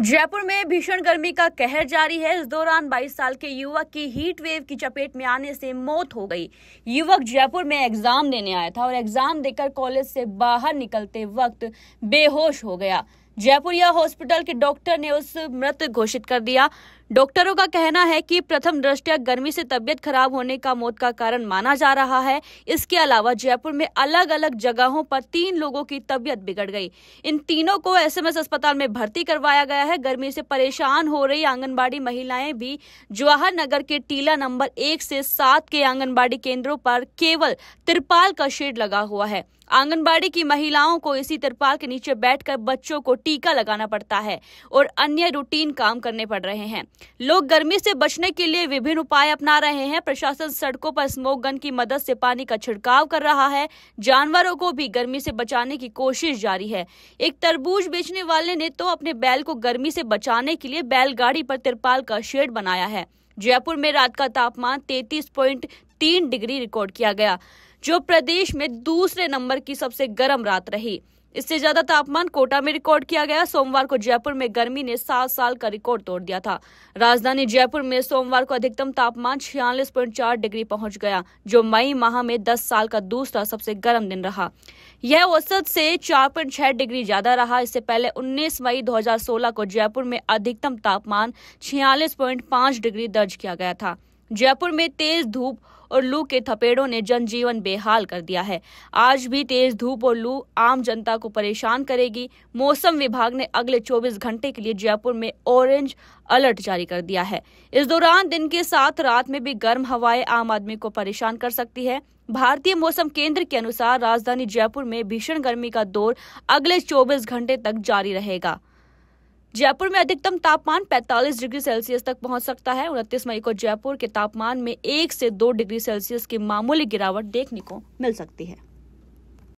जयपुर में भीषण गर्मी का कहर जारी है इस दौरान 22 साल के युवक की हीट वेव की चपेट में आने से मौत हो गई युवक जयपुर में एग्जाम देने आया था और एग्जाम देकर कॉलेज से बाहर निकलते वक्त बेहोश हो गया जयपुरिया हॉस्पिटल के डॉक्टर ने उस मृत घोषित कर दिया डॉक्टरों का कहना है कि प्रथम दृष्टया गर्मी से तबियत खराब होने का मौत का कारण माना जा रहा है इसके अलावा जयपुर में अलग अलग जगहों पर तीन लोगों की तबियत बिगड़ गई इन तीनों को एसएमएस अस्पताल में भर्ती करवाया गया है गर्मी से परेशान हो रही आंगनबाड़ी महिलाएं भी जवाहर नगर के टीला नंबर एक से सात के आंगनबाड़ी केंद्रों पर केवल तिरपाल का शेड लगा हुआ है आंगनबाड़ी की महिलाओं को इसी तिरपाल के नीचे बैठकर बच्चों को टीका लगाना पड़ता है और अन्य रूटीन काम करने पड़ रहे हैं लोग गर्मी से बचने के लिए विभिन्न उपाय अपना रहे हैं प्रशासन सड़कों पर स्मोक गन की मदद से पानी का छिड़काव कर रहा है जानवरों को भी गर्मी से बचाने की कोशिश जारी है एक तरबूज बेचने वाले ने तो अपने बैल को गर्मी से बचाने के लिए बैलगाड़ी पर तिरपाल का शेड बनाया है जयपुर में रात का तापमान तीन डिग्री रिकॉर्ड किया गया जो प्रदेश में दूसरे नंबर की सबसे गर्म रात रही इससे ज्यादा तापमान कोटा में रिकॉर्ड किया गया सोमवार को जयपुर में गर्मी ने सात साल का रिकॉर्ड तोड़ दिया था राजधानी जयपुर में सोमवार को अधिकतम तापमान छियालीस डिग्री पहुंच गया जो मई माह में 10 साल का दूसरा सबसे गर्म दिन रहा यह औसत से 4.6 डिग्री ज्यादा रहा इससे पहले 19 मई 2016 को जयपुर में अधिकतम तापमान छियालीस डिग्री दर्ज किया गया था जयपुर में तेज धूप और लू के थपेड़ों ने जनजीवन बेहाल कर दिया है आज भी तेज धूप और लू आम जनता को परेशान करेगी मौसम विभाग ने अगले 24 घंटे के लिए जयपुर में ऑरेंज अलर्ट जारी कर दिया है इस दौरान दिन के साथ रात में भी गर्म हवाएं आम आदमी को परेशान कर सकती है भारतीय मौसम केंद्र के अनुसार राजधानी जयपुर में भीषण गर्मी का दौर अगले चौबीस घंटे तक जारी रहेगा जयपुर में अधिकतम तापमान 45 डिग्री सेल्सियस तक पहुंच सकता है उनतीस मई को जयपुर के तापमान में एक से दो डिग्री सेल्सियस की मामूली गिरावट देखने को मिल सकती है